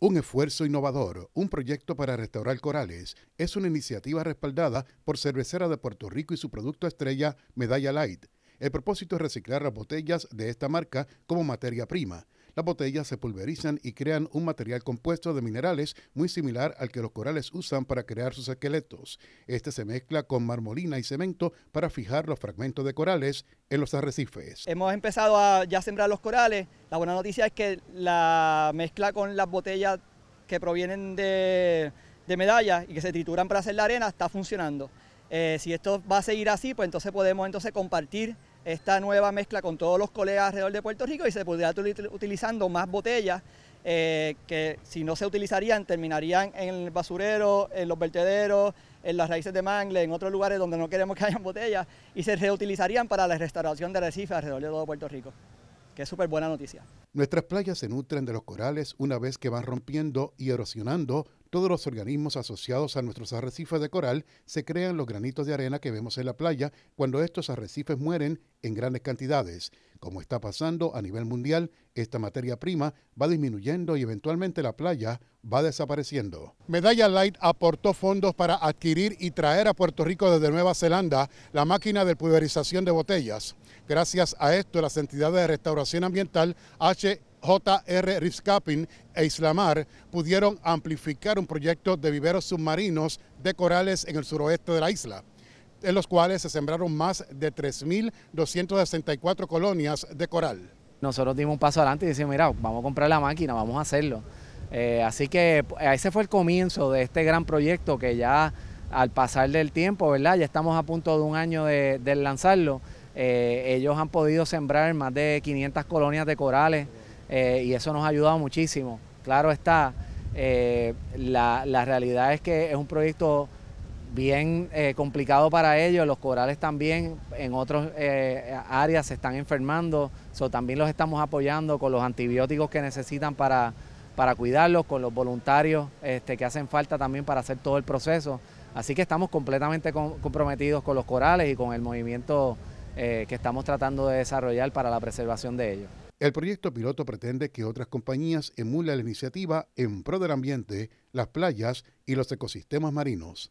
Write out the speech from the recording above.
Un esfuerzo innovador, un proyecto para restaurar corales, es una iniciativa respaldada por Cervecera de Puerto Rico y su producto estrella, Medalla Light. El propósito es reciclar las botellas de esta marca como materia prima. Las botellas se pulverizan y crean un material compuesto de minerales muy similar al que los corales usan para crear sus esqueletos. Este se mezcla con marmolina y cemento para fijar los fragmentos de corales en los arrecifes. Hemos empezado a ya sembrar los corales. La buena noticia es que la mezcla con las botellas que provienen de, medallas y que se trituran para hacer la arena está funcionando. Eh, si esto va a seguir así, pues entonces podemos entonces compartir esta nueva mezcla con todos los colegas alrededor de Puerto Rico y se podría estar utilizando más botellas eh, que si no se utilizarían terminarían en el basurero, en los vertederos, en las raíces de mangle, en otros lugares donde no queremos que haya botellas y se reutilizarían para la restauración de arrecifes alrededor de todo Puerto Rico, que es súper buena noticia. Nuestras playas se nutren de los corales una vez que van rompiendo y erosionando todos los organismos asociados a nuestros arrecifes de coral se crean los granitos de arena que vemos en la playa cuando estos arrecifes mueren en grandes cantidades. Como está pasando a nivel mundial, esta materia prima va disminuyendo y eventualmente la playa va desapareciendo. Medalla Light aportó fondos para adquirir y traer a Puerto Rico desde Nueva Zelanda la máquina de pulverización de botellas. Gracias a esto, las entidades de restauración ambiental H J.R. Rizkapin e Islamar pudieron amplificar un proyecto de viveros submarinos de corales en el suroeste de la isla en los cuales se sembraron más de 3.264 colonias de coral. Nosotros dimos un paso adelante y decimos, mira, vamos a comprar la máquina, vamos a hacerlo. Eh, así que pues, ese fue el comienzo de este gran proyecto que ya al pasar del tiempo, ¿verdad? Ya estamos a punto de un año de, lanzarlo. Eh, ellos han podido sembrar más de 500 colonias de corales. Eh, y eso nos ha ayudado muchísimo. Claro está, eh, la, realidad es que es un proyecto bien eh, complicado para ellos, los corales también en otras áreas se están enfermando, también los estamos apoyando con los antibióticos que necesitan para, cuidarlos, con los voluntarios este, que hacen falta también para hacer todo el proceso. Así que estamos completamente comprometidos con los corales y con el movimiento que estamos tratando de desarrollar para la preservación de ellos. El proyecto piloto pretende que otras compañías emulen la iniciativa en pro del ambiente, las playas y los ecosistemas marinos.